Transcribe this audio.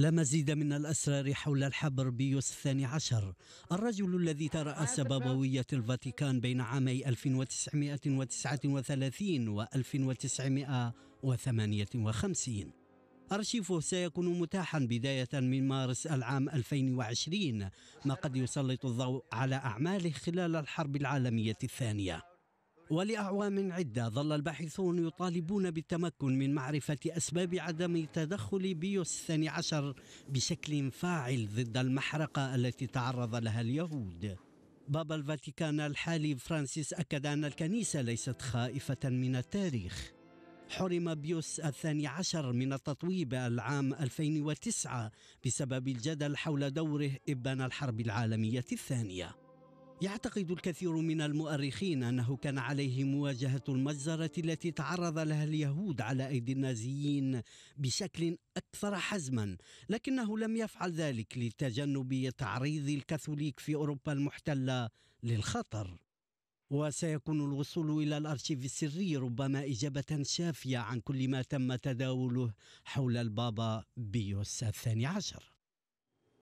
لا مزيد من الأسرار حول الحبر بيوس الثاني عشر الرجل الذي ترأس بابوية الفاتيكان بين عامي 1939 و 1958 أرشيفه سيكون متاحا بداية من مارس العام 2020 ما قد يسلط الضوء على أعماله خلال الحرب العالمية الثانية ولأعوام عدة ظل الباحثون يطالبون بالتمكن من معرفة أسباب عدم تدخل بيوس الثاني عشر بشكل فاعل ضد المحرقة التي تعرض لها اليهود بابا الفاتيكان الحالي فرانسيس أكد أن الكنيسة ليست خائفة من التاريخ حرم بيوس الثاني عشر من التطويب العام 2009 بسبب الجدل حول دوره إبان الحرب العالمية الثانية يعتقد الكثير من المؤرخين انه كان عليه مواجهه المجزره التي تعرض لها اليهود على ايدي النازيين بشكل اكثر حزما، لكنه لم يفعل ذلك لتجنب تعريض الكاثوليك في اوروبا المحتله للخطر. وسيكون الوصول الى الارشيف السري ربما اجابه شافيه عن كل ما تم تداوله حول البابا بيوس الثاني عشر.